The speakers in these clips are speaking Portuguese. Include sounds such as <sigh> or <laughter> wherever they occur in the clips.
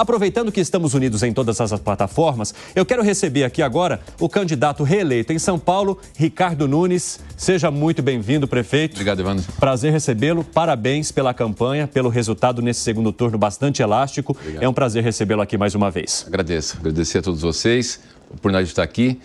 Aproveitando que estamos unidos em todas as plataformas, eu quero receber aqui agora o candidato reeleito em São Paulo, Ricardo Nunes. Seja muito bem-vindo, prefeito. Obrigado, Evandro. Prazer recebê-lo. Parabéns pela campanha, pelo resultado nesse segundo turno bastante elástico. Obrigado. É um prazer recebê-lo aqui mais uma vez. Agradeço. Agradecer a todos vocês por nós estar aqui.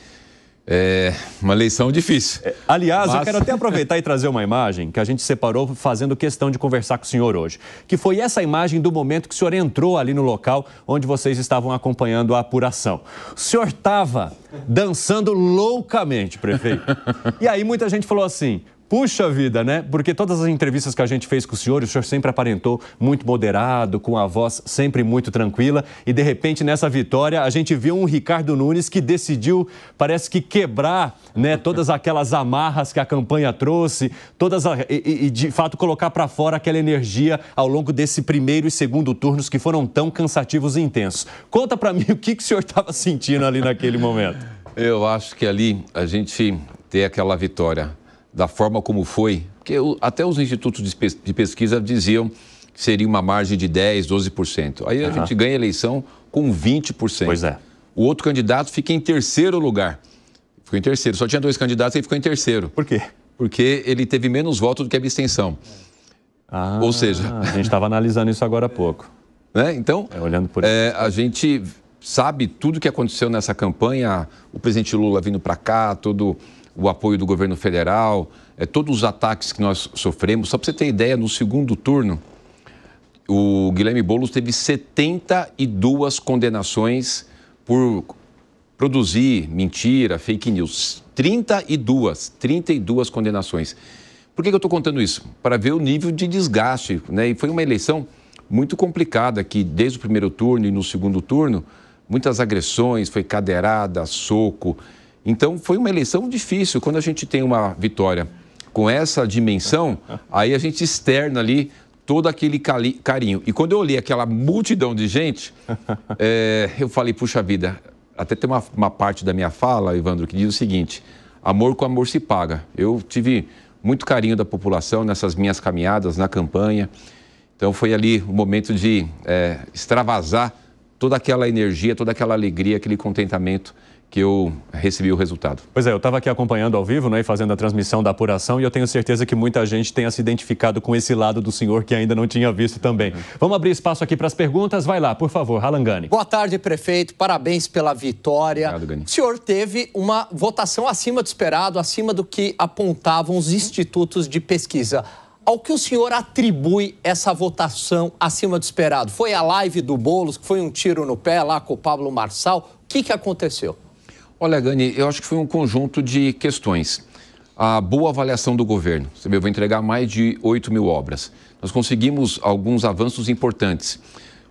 É uma eleição difícil. É, aliás, Mas... eu quero até aproveitar e trazer uma imagem que a gente separou fazendo questão de conversar com o senhor hoje. Que foi essa imagem do momento que o senhor entrou ali no local onde vocês estavam acompanhando a apuração. O senhor estava dançando loucamente, prefeito. <laughs> E aí muita gente falou assim: Puxa vida, né? Porque todas as entrevistas que a gente fez com o senhor, o senhor sempre aparentou muito moderado, com a voz sempre muito tranquila. E de repente, nessa vitória, a gente viu um Ricardo Nunes que decidiu, parece que quebrar né, todas aquelas amarras que a campanha trouxe, todas a... e, e de fato colocar para fora aquela energia ao longo desse primeiro e segundo turnos que foram tão cansativos e intensos. Conta para <laughs> mim o que, que o senhor estava sentindo ali naquele momento. Eu acho que ali a gente ter aquela vitória da forma como foi, porque até os institutos de pesquisa diziam que seria uma margem de 10%, 12%. Aí a gente ganha a eleição com 20%. Pois é. O outro candidato fica em terceiro lugar. Ficou em terceiro. Só tinha dois candidatos e ele ficou em terceiro. Por quê? Porque ele teve menos votos do que a abstenção. Ah, Ou seja. A gente estava analisando isso agora há pouco. <laughs> Né? Então, é, olhando por é, a gente sabe tudo o que aconteceu nessa campanha, o presidente Lula vindo para cá, todo o apoio do governo federal, é, todos os ataques que nós sofremos. Só para você ter ideia, no segundo turno, o Guilherme Boulos teve 72 condenações por produzir mentira, fake news. 32, 32 condenações. Por que, que eu estou contando isso? Para ver o nível de desgaste. Né? E foi uma eleição muito complicada que, desde o primeiro turno e no segundo turno, muitas agressões, foi cadeirada, soco. Então foi uma eleição difícil. Quando a gente tem uma vitória com essa dimensão, aí a gente externa ali todo aquele carinho. E quando eu olhei aquela multidão de gente, é, <laughs> eu falei, puxa vida, até tem uma, uma, parte da minha fala, Evandro, que diz o seguinte: amor com amor se paga. Eu tive muito carinho da população nessas minhas caminhadas, na campanha. Então foi ali o momento de é, extravasar toda aquela energia, toda aquela alegria, aquele contentamento que eu recebi o resultado. Pois é, eu estava aqui acompanhando ao vivo né, e fazendo a transmissão da apuração e eu tenho certeza que muita gente tenha se identificado com esse lado do senhor que ainda não tinha visto também. Uhum. Vamos abrir espaço aqui para as perguntas. Vai lá, por favor, Ralangani. Boa tarde, prefeito. Parabéns pela vitória. Obrigado, Gani. O senhor teve uma votação acima do esperado, acima do que apontavam os institutos de pesquisa ao que o senhor atribui essa votação acima do esperado? Foi a live do Boulos, que foi um tiro no pé lá com o Pablo Marçal? O que, que aconteceu? Olha, Gani, eu acho que foi um conjunto de questões. A boa avaliação do governo. Você vê, eu vou entregar mais de 8 mil obras. Nós conseguimos alguns avanços importantes.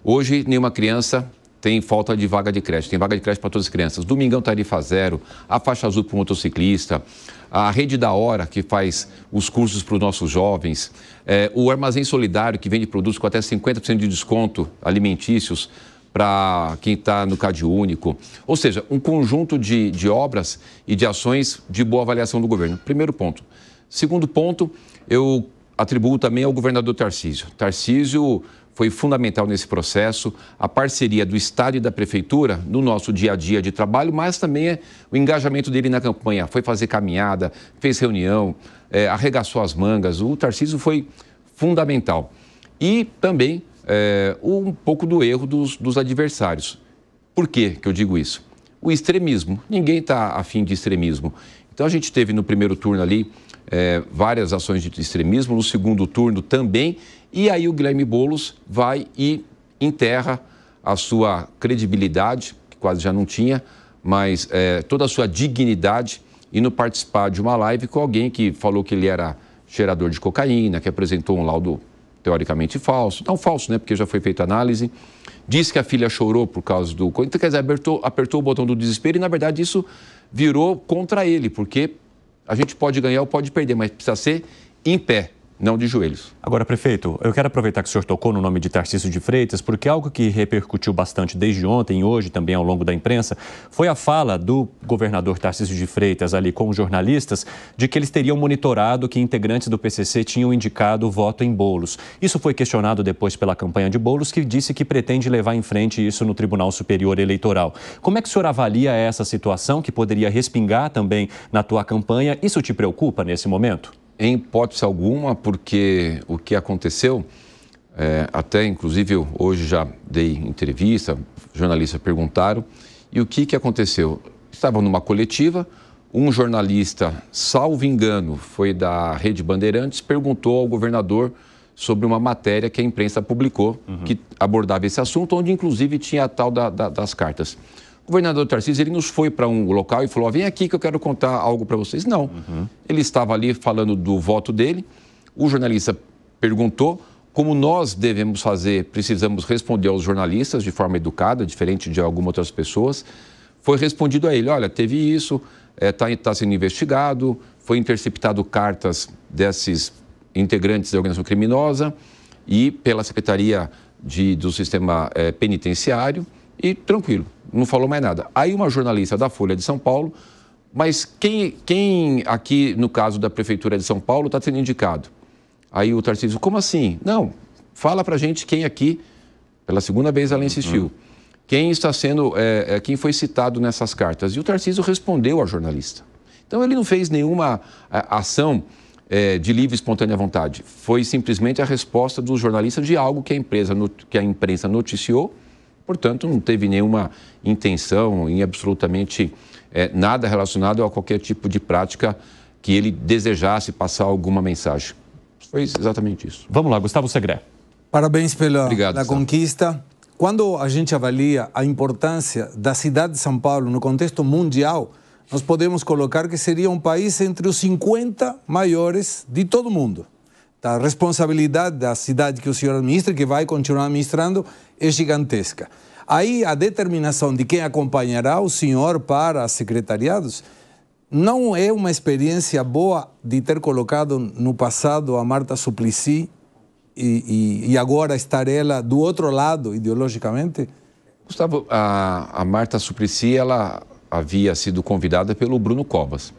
Hoje, nenhuma criança tem falta de vaga de creche, tem vaga de creche para todas as crianças. Domingão tarifa zero, a faixa azul para o motociclista, a rede da hora que faz os cursos para os nossos jovens, é, o armazém solidário que vende produtos com até 50% de desconto alimentícios para quem está no CAD único. Ou seja, um conjunto de, de obras e de ações de boa avaliação do governo. Primeiro ponto. Segundo ponto, eu atribuo também ao governador Tarcísio. Tarcísio foi fundamental nesse processo, a parceria do Estado e da Prefeitura no nosso dia a dia de trabalho, mas também é o engajamento dele na campanha. Foi fazer caminhada, fez reunião, é, arregaçou as mangas. O Tarcísio foi fundamental. E também é, um pouco do erro dos, dos adversários. Por que, que eu digo isso? O extremismo. Ninguém está afim de extremismo. Então a gente teve no primeiro turno ali é, várias ações de extremismo, no segundo turno também, e aí o Guilherme Boulos vai e enterra a sua credibilidade, que quase já não tinha, mas é, toda a sua dignidade indo participar de uma live com alguém que falou que ele era cheirador de cocaína, que apresentou um laudo teoricamente falso, não falso, né, porque já foi feita análise, disse que a filha chorou por causa do... Então, quer dizer, apertou, apertou o botão do desespero e, na verdade, isso virou contra ele, porque a gente pode ganhar ou pode perder, mas precisa ser em pé não de joelhos. Agora, prefeito, eu quero aproveitar que o senhor tocou no nome de Tarcísio de Freitas, porque algo que repercutiu bastante desde ontem e hoje também ao longo da imprensa foi a fala do governador Tarcísio de Freitas ali com os jornalistas de que eles teriam monitorado que integrantes do PCC tinham indicado o voto em bolos. Isso foi questionado depois pela campanha de bolos, que disse que pretende levar em frente isso no Tribunal Superior Eleitoral. Como é que o senhor avalia essa situação que poderia respingar também na tua campanha? Isso te preocupa nesse momento? em hipótese alguma, porque o que aconteceu, é, até inclusive hoje já dei entrevista, jornalistas perguntaram, e o que, que aconteceu? Estavam numa coletiva, um jornalista, salvo engano, foi da Rede Bandeirantes, perguntou ao governador sobre uma matéria que a imprensa publicou, uhum. que abordava esse assunto, onde inclusive tinha a tal da, da, das cartas. O governador Tarcísio, ele nos foi para um local e falou, vem aqui que eu quero contar algo para vocês. Não, uhum. ele estava ali falando do voto dele, o jornalista perguntou, como nós devemos fazer, precisamos responder aos jornalistas de forma educada, diferente de algumas outras pessoas. Foi respondido a ele: olha, teve isso, está eh, é, tá sendo investigado, foi interceptado cartas desses integrantes da organização criminosa e pela Secretaria de, do Sistema é, Penitenciário e tranquilo, não falou mais nada. Aí uma jornalista da Folha de São Paulo, mas quem, quem aqui no caso da Prefeitura de São Paulo está sendo indicado? Aí o Tarcísio, como assim? Não, fala para gente quem aqui, pela segunda vez ela insistiu, uhum. quem está sendo, é, é, quem foi citado nessas cartas. E o Tarcísio respondeu à jornalista. Então ele não fez nenhuma a, é, ação é, de livre e espontânea vontade. Foi simplesmente a resposta dos jornalistas de algo que a, empresa, que a imprensa noticiou Portanto, não teve nenhuma intenção em absolutamente é, nada relacionado a qualquer tipo de prática que ele desejasse passar alguma mensagem. Foi exatamente isso. Vamos lá, Gustavo Segré. Parabéns pela Obrigado, conquista. Quando a gente avalia a importância da cidade de São Paulo no contexto mundial, nós podemos colocar que seria um país entre os 50 maiores de todo o mundo da responsabilidade da cidade que o senhor administra, e que vai continuar administrando, é gigantesca. Aí a determinação de quem acompanhará o senhor para secretariados não é uma experiência boa de ter colocado no passado a Marta Suplicy e, e, e agora estar ela do outro lado ideologicamente? Gustavo, a, a Marta Suplicy, ela havia sido convidada pelo Bruno Covas.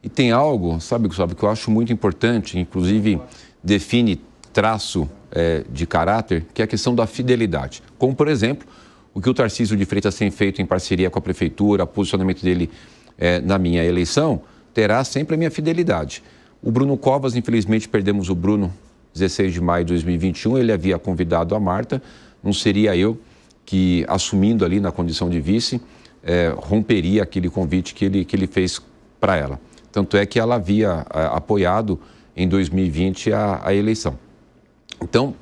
E tem algo, sabe, Gustavo, que eu acho muito importante, inclusive define traço é, de caráter, que é a questão da fidelidade. Como, por exemplo, o que o Tarcísio de Freitas tem feito em parceria com a Prefeitura, o posicionamento dele é, na minha eleição, terá sempre a minha fidelidade. O Bruno Covas, infelizmente, perdemos o Bruno 16 de maio de 2021. Ele havia convidado a Marta, não seria eu que, assumindo ali na condição de vice, é, romperia aquele convite que ele, que ele fez para ela. Tanto é que ela havia é, apoiado em 2020 a, a eleição. Então,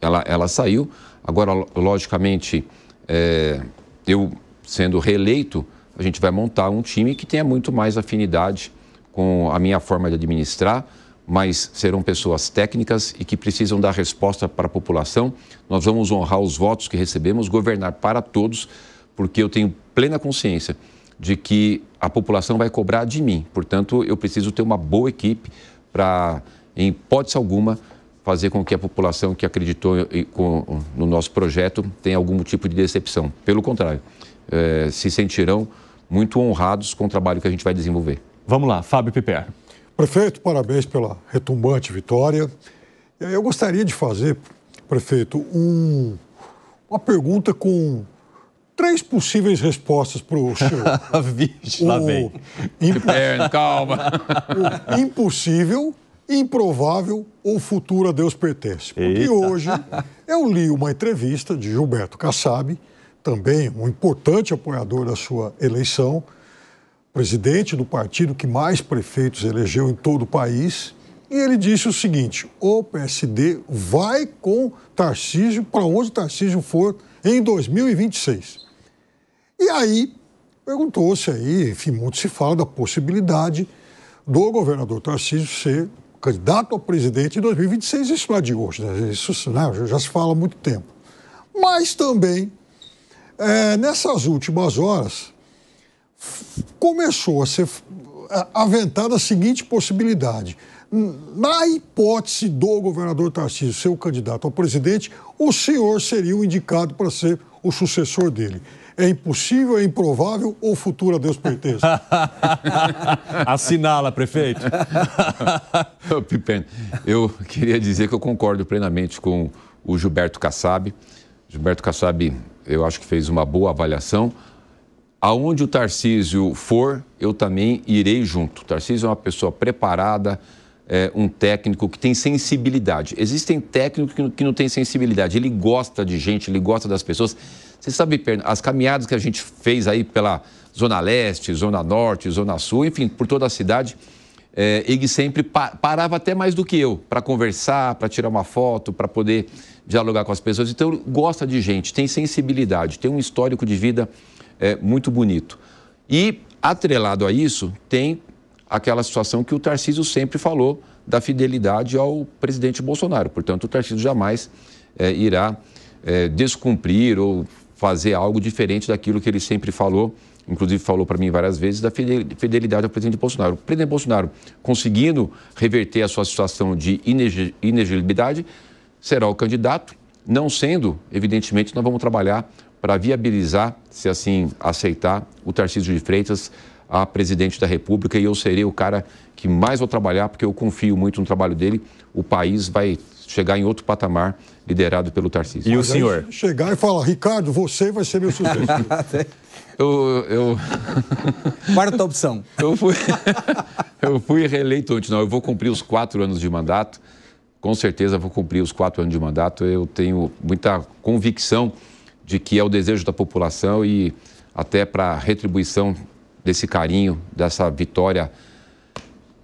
ela, ela saiu. Agora, logicamente, é, eu sendo reeleito, a gente vai montar um time que tenha muito mais afinidade com a minha forma de administrar, mas serão pessoas técnicas e que precisam dar resposta para a população. Nós vamos honrar os votos que recebemos, governar para todos, porque eu tenho plena consciência de que a população vai cobrar de mim. Portanto, eu preciso ter uma boa equipe, para, em hipótese alguma, fazer com que a população que acreditou no nosso projeto tenha algum tipo de decepção. Pelo contrário, é, se sentirão muito honrados com o trabalho que a gente vai desenvolver. Vamos lá, Fábio Piper. Prefeito, parabéns pela retumbante vitória. Eu gostaria de fazer, prefeito, um, uma pergunta com três possíveis respostas para o show. <laughs> Vixe, lá vem. Imposs... calma. <laughs> o impossível, improvável ou futuro a Deus pertence. Porque Eita. hoje eu li uma entrevista de Gilberto Kassab, também um importante apoiador da sua eleição, presidente do partido que mais prefeitos elegeu em todo o país, e ele disse o seguinte: o PSD vai com Tarcísio para onde Tarcísio for em 2026. E aí perguntou-se aí, enfim, muito se fala da possibilidade do governador Tarcísio ser candidato a presidente em 2026. Isso não é de hoje, né? isso né? já se fala há muito tempo. Mas também, é, nessas últimas horas, começou a ser é, aventada a seguinte possibilidade. Na hipótese do governador Tarcísio ser o candidato a presidente, o senhor seria o indicado para ser o sucessor dele. É impossível, é improvável ou futura Deus pertence. <laughs> Assinala, prefeito. Pipen, eu queria dizer que eu concordo plenamente com o Gilberto Kassab. Gilberto Kassab, eu acho que fez uma boa avaliação. Aonde o Tarcísio for, eu também irei junto. O Tarcísio é uma pessoa preparada, é, um técnico que tem sensibilidade. Existem técnicos que não, que não têm sensibilidade. Ele gosta de gente, ele gosta das pessoas. Você sabe, as caminhadas que a gente fez aí pela Zona Leste, Zona Norte, Zona Sul, enfim, por toda a cidade, é, ele sempre pa parava até mais do que eu, para conversar, para tirar uma foto, para poder dialogar com as pessoas. Então, gosta de gente, tem sensibilidade, tem um histórico de vida é, muito bonito. E, atrelado a isso, tem aquela situação que o Tarcísio sempre falou da fidelidade ao presidente Bolsonaro. Portanto, o Tarcísio jamais é, irá é, descumprir ou fazer algo diferente daquilo que ele sempre falou, inclusive falou para mim várias vezes, da fidelidade ao presidente Bolsonaro. O presidente Bolsonaro conseguindo reverter a sua situação de inegibilidade, será o candidato. Não sendo, evidentemente, nós vamos trabalhar para viabilizar, se assim aceitar, o Tarcísio de Freitas a presidente da República e eu serei o cara que mais vou trabalhar, porque eu confio muito no trabalho dele. O país vai chegar em outro patamar liderado pelo Tarcísio. E o senhor? Chegar e falar, Ricardo, você vai ser meu sucessor. <laughs> eu, eu... <laughs> Quarta opção. eu fui, <laughs> eu fui reeleito ontem. não, eu vou cumprir os quatro anos de mandato, com certeza vou cumprir os quatro anos de mandato, eu tenho muita convicção de que é o desejo da população e até para retribuição desse carinho, dessa vitória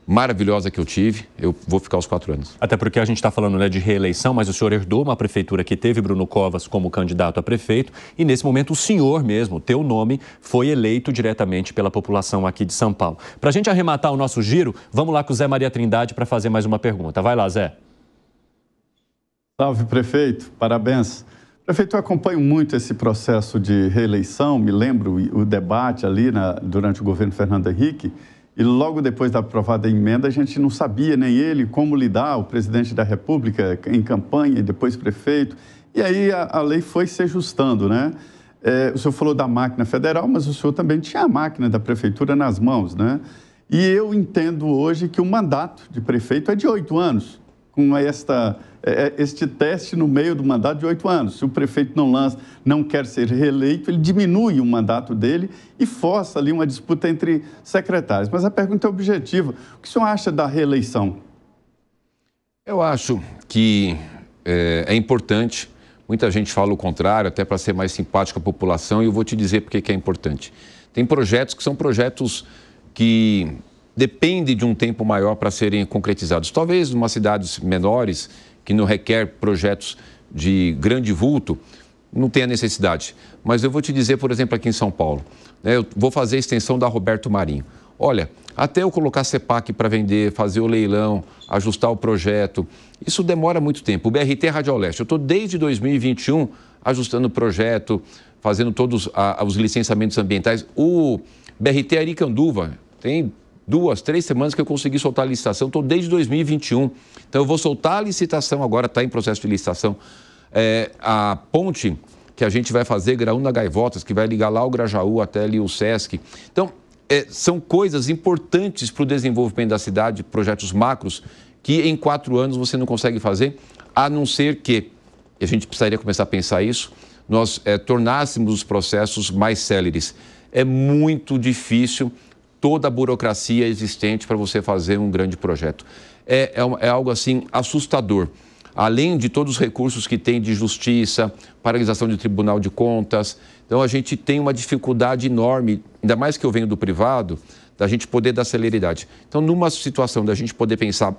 maravilhosa que eu tive, eu vou ficar os quatro anos. Até porque a gente está falando né, de reeleição, mas o senhor herdou uma prefeitura que teve Bruno Covas como candidato a prefeito e nesse momento o senhor mesmo, teu nome, foi eleito diretamente pela população aqui de São Paulo. Para a gente arrematar o nosso giro, vamos lá com o Zé Maria Trindade para fazer mais uma pergunta. Vai lá, Zé. Salve, prefeito. Parabéns. Prefeito, eu acompanho muito esse processo de reeleição, me lembro o debate ali na, durante o governo Fernando Henrique, e logo depois da aprovada emenda, a gente não sabia nem ele como lidar, o presidente da República em campanha, e depois prefeito, e aí a, a lei foi se ajustando, né? É, o senhor falou da máquina federal, mas o senhor também tinha a máquina da prefeitura nas mãos, né? E eu entendo hoje que o mandato de prefeito é de oito anos com esta, é, é, este teste no meio do mandato de oito anos. Se o prefeito não lança, não quer ser reeleito, ele diminui o mandato dele e força ali uma disputa entre secretários. Mas a pergunta é objetiva. O que o senhor acha da reeleição? Eu acho que é, é importante. Muita gente fala o contrário, até para ser mais simpático à população, e eu vou te dizer por que é importante. Tem projetos que são projetos que depende de um tempo maior para serem concretizados. Talvez em umas cidades menores, que não requer projetos de grande vulto, não tenha necessidade. Mas eu vou te dizer, por exemplo, aqui em São Paulo, né, eu vou fazer a extensão da Roberto Marinho. Olha, até eu colocar CEPAC para vender, fazer o leilão, ajustar o projeto, isso demora muito tempo. O BRT é Rádio Leste, eu estou desde 2021 ajustando o projeto, fazendo todos a, os licenciamentos ambientais. O BRT Aricanduva tem duas, três semanas que eu consegui soltar a licitação, estou desde 2021. Então eu vou soltar a licitação, agora está em processo de licitação. É, a ponte que a gente vai fazer, Graúna Gaivotas, que vai ligar lá o Grajaú até ali o Sesc. Então, é, são coisas importantes para o desenvolvimento da cidade, projetos macros, que em quatro anos você não consegue fazer, a não ser que, e a gente precisaria começar a pensar isso, nós é, tornássemos os processos mais céleres. É muito difícil toda a burocracia existente para você fazer um grande projeto. É, é, é algo assim assustador. Além de todos os recursos que tem de justiça, paralisação de tribunal de contas. Então, a gente tem uma dificuldade enorme, ainda mais que eu venho do privado, da gente poder dar celeridade. Então, numa situação da gente poder pensar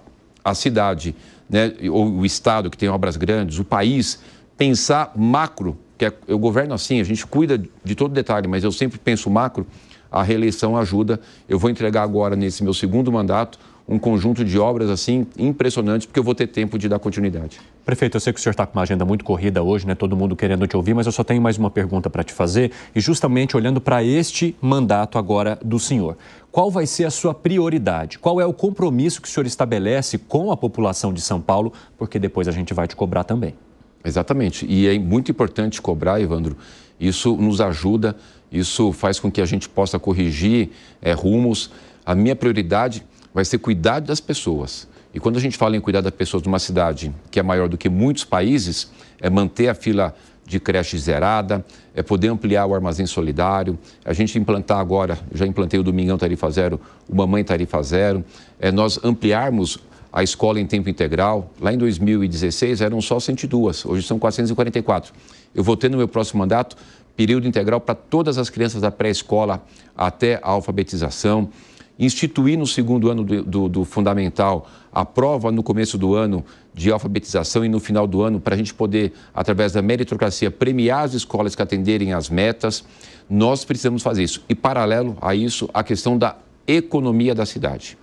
a cidade, né, ou o estado que tem obras grandes, o país, pensar macro, que é, eu governo assim, a gente cuida de todo detalhe, mas eu sempre penso macro a reeleição ajuda. Eu vou entregar agora, nesse meu segundo mandato, um conjunto de obras assim impressionantes, porque eu vou ter tempo de dar continuidade. Prefeito, eu sei que o senhor está com uma agenda muito corrida hoje, né? Todo mundo querendo te ouvir, mas eu só tenho mais uma pergunta para te fazer, e justamente olhando para este mandato agora do senhor. Qual vai ser a sua prioridade? Qual é o compromisso que o senhor estabelece com a população de São Paulo? Porque depois a gente vai te cobrar também. Exatamente. E é muito importante cobrar, Evandro. Isso nos ajuda, isso faz com que a gente possa corrigir é, rumos. A minha prioridade vai ser cuidar das pessoas. E quando a gente fala em cuidar das pessoas numa cidade que é maior do que muitos países, é manter a fila de creche zerada, é poder ampliar o armazém solidário, a gente implantar agora, já implantei o Domingão Tarifa Zero, o Mamãe Tarifa Zero, é nós ampliarmos a escola em tempo integral. Lá em 2016 eram só 102, hoje são 444. Eu vou ter no meu próximo mandato período integral para todas as crianças da pré-escola até a alfabetização. Instituir no segundo ano do, do, do fundamental a prova no começo do ano de alfabetização e no final do ano, para a gente poder, através da meritocracia, premiar as escolas que atenderem às metas. Nós precisamos fazer isso. E, paralelo a isso, a questão da economia da cidade.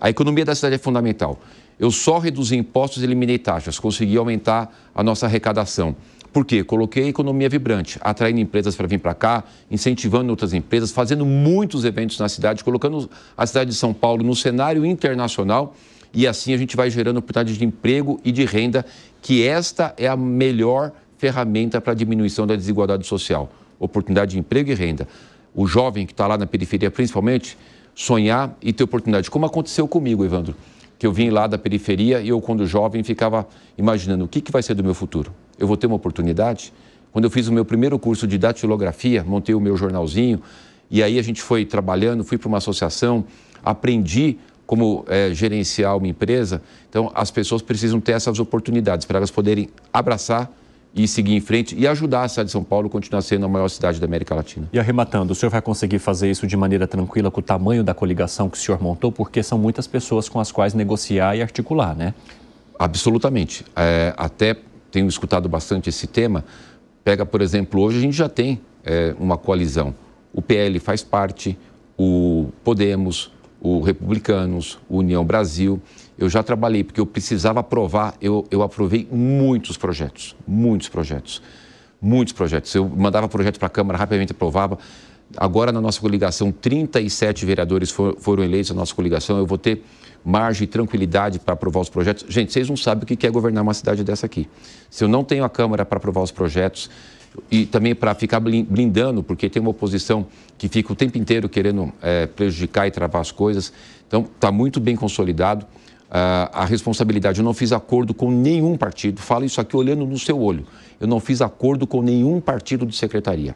A economia da cidade é fundamental. Eu só reduzi impostos e eliminei taxas, consegui aumentar a nossa arrecadação. Por quê? Coloquei a economia vibrante, atraindo empresas para vir para cá, incentivando outras empresas, fazendo muitos eventos na cidade, colocando a cidade de São Paulo no cenário internacional e assim a gente vai gerando oportunidades de emprego e de renda, que esta é a melhor ferramenta para a diminuição da desigualdade social. Oportunidade de emprego e renda. O jovem que está lá na periferia, principalmente, sonhar e ter oportunidade, como aconteceu comigo, Evandro, que eu vim lá da periferia e eu, quando jovem, ficava imaginando o que, que vai ser do meu futuro. Eu vou ter uma oportunidade? Quando eu fiz o meu primeiro curso de datilografia, montei o meu jornalzinho, e aí a gente foi trabalhando, fui para uma associação, aprendi como é, gerenciar uma empresa. Então, as pessoas precisam ter essas oportunidades para elas poderem abraçar e seguir em frente e ajudar a cidade de São Paulo a continuar sendo a maior cidade da América Latina. E arrematando, o senhor vai conseguir fazer isso de maneira tranquila com o tamanho da coligação que o senhor montou, porque são muitas pessoas com as quais negociar e articular, né? Absolutamente. É, até tenho escutado bastante esse tema. Pega, por exemplo, hoje a gente já tem é, uma coalizão. O PL faz parte, o Podemos, o Republicanos, o União Brasil eu já trabalhei, porque eu precisava aprovar, eu, eu aprovei muitos projetos, muitos projetos, muitos projetos. Eu mandava projeto para a Câmara, rapidamente aprovava. Agora, na nossa coligação, 37 vereadores for, foram eleitos na nossa coligação. Eu vou ter margem e tranquilidade para aprovar os projetos. Gente, vocês não sabem o que é governar uma cidade dessa aqui. Se eu não tenho a Câmara para aprovar os projetos e também para ficar blindando, porque tem uma oposição que fica o tempo inteiro querendo é, prejudicar e travar as coisas. Então, está muito bem consolidado. Ah, a responsabilidade. Eu não fiz acordo com nenhum partido. Fala isso aqui olhando no seu olho. Eu não fiz acordo com nenhum partido de secretaria.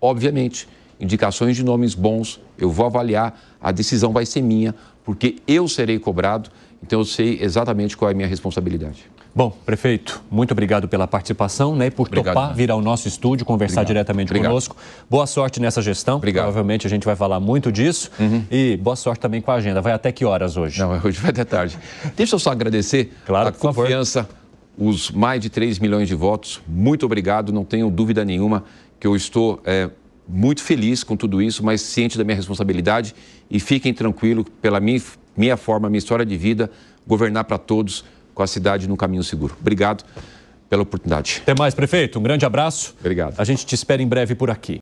Obviamente, indicações de nomes bons, eu vou avaliar, a decisão vai ser minha, porque eu serei cobrado, então eu sei exatamente qual é a minha responsabilidade. Bom, prefeito, muito obrigado pela participação né, e por obrigado, topar né? vir ao nosso estúdio, conversar obrigado. diretamente obrigado. conosco. Boa sorte nessa gestão. Obrigado. Provavelmente a gente vai falar muito disso. Uhum. E boa sorte também com a agenda. Vai até que horas hoje? Não, hoje vai até tarde. Deixa eu só agradecer claro, a confiança, favor. os mais de 3 milhões de votos. Muito obrigado, não tenho dúvida nenhuma que eu estou é, muito feliz com tudo isso, mas ciente da minha responsabilidade. E fiquem tranquilos, pela minha, minha forma, minha história de vida, governar para todos com a cidade no caminho seguro. Obrigado pela oportunidade. Até mais, prefeito. Um grande abraço. Obrigado. A gente te espera em breve por aqui.